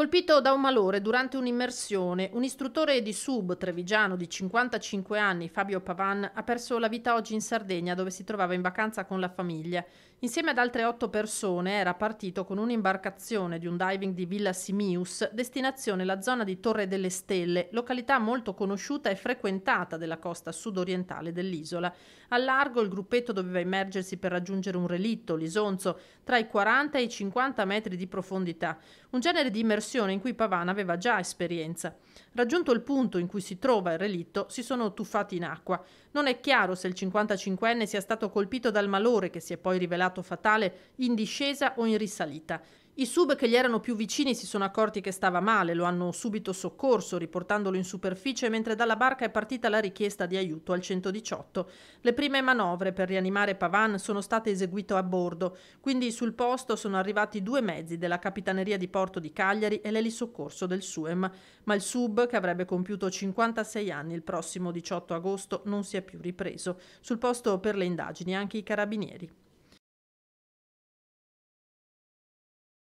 Colpito da un malore durante un'immersione, un istruttore di sub trevigiano di 55 anni, Fabio Pavan, ha perso la vita oggi in Sardegna dove si trovava in vacanza con la famiglia. Insieme ad altre otto persone era partito con un'imbarcazione di un diving di Villa Simius, destinazione la zona di Torre delle Stelle, località molto conosciuta e frequentata della costa sud-orientale dell'isola. A largo il gruppetto doveva immergersi per raggiungere un relitto, l'isonzo, tra i 40 e i 50 metri di profondità. Un genere di immersione passione in cui Pavana aveva già esperienza. Raggiunto il punto in cui si trova il relitto, si sono tuffati in acqua. Non è chiaro se il 55enne sia stato colpito dal malore che si è poi rivelato fatale in discesa o in risalita. I sub che gli erano più vicini si sono accorti che stava male, lo hanno subito soccorso, riportandolo in superficie, mentre dalla barca è partita la richiesta di aiuto al 118. Le prime manovre per rianimare Pavan sono state eseguite a bordo, quindi sul posto sono arrivati due mezzi della Capitaneria di Porto di Cagliari e l'elisoccorso del SUEM, ma il sub, che avrebbe compiuto 56 anni il prossimo 18 agosto, non si è più ripreso. Sul posto per le indagini anche i carabinieri.